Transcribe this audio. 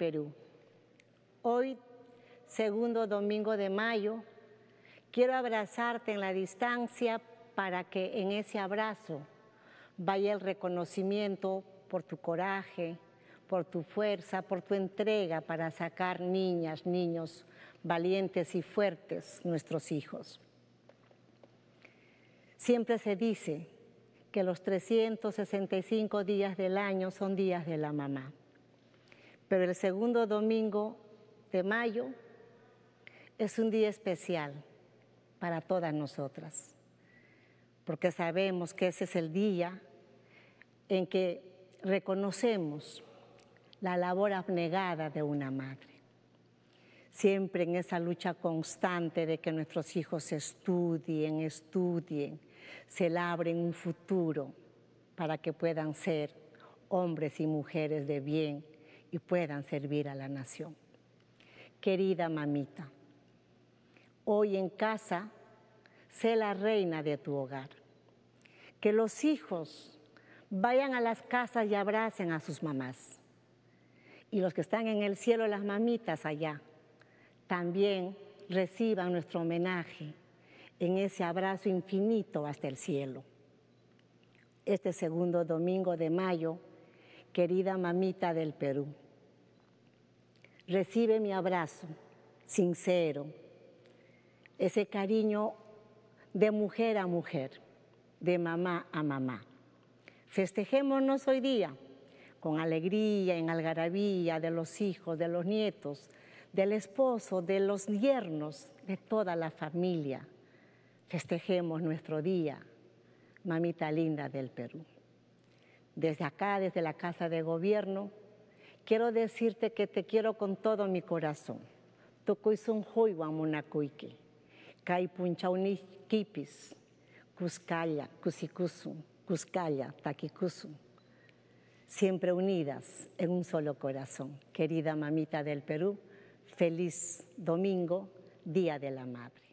Perú. Hoy, segundo domingo de mayo, quiero abrazarte en la distancia para que en ese abrazo vaya el reconocimiento por tu coraje, por tu fuerza, por tu entrega para sacar niñas, niños valientes y fuertes, nuestros hijos. Siempre se dice que los 365 días del año son días de la mamá pero el segundo domingo de mayo es un día especial para todas nosotras, porque sabemos que ese es el día en que reconocemos la labor abnegada de una madre. Siempre en esa lucha constante de que nuestros hijos estudien, estudien, se labren un futuro para que puedan ser hombres y mujeres de bien y puedan servir a la nación. Querida mamita, hoy en casa, sé la reina de tu hogar. Que los hijos vayan a las casas y abracen a sus mamás. Y los que están en el cielo, las mamitas allá, también reciban nuestro homenaje en ese abrazo infinito hasta el cielo. Este segundo domingo de mayo querida mamita del Perú. Recibe mi abrazo sincero, ese cariño de mujer a mujer, de mamá a mamá. Festejémonos hoy día con alegría, en algarabía, de los hijos, de los nietos, del esposo, de los yernos, de toda la familia. Festejemos nuestro día, mamita linda del Perú desde acá, desde la Casa de Gobierno, quiero decirte que te quiero con todo mi corazón. huiwan kipis, cuzcaya cusicusum, cuzcaya Siempre unidas en un solo corazón. Querida mamita del Perú, feliz domingo, Día de la Madre.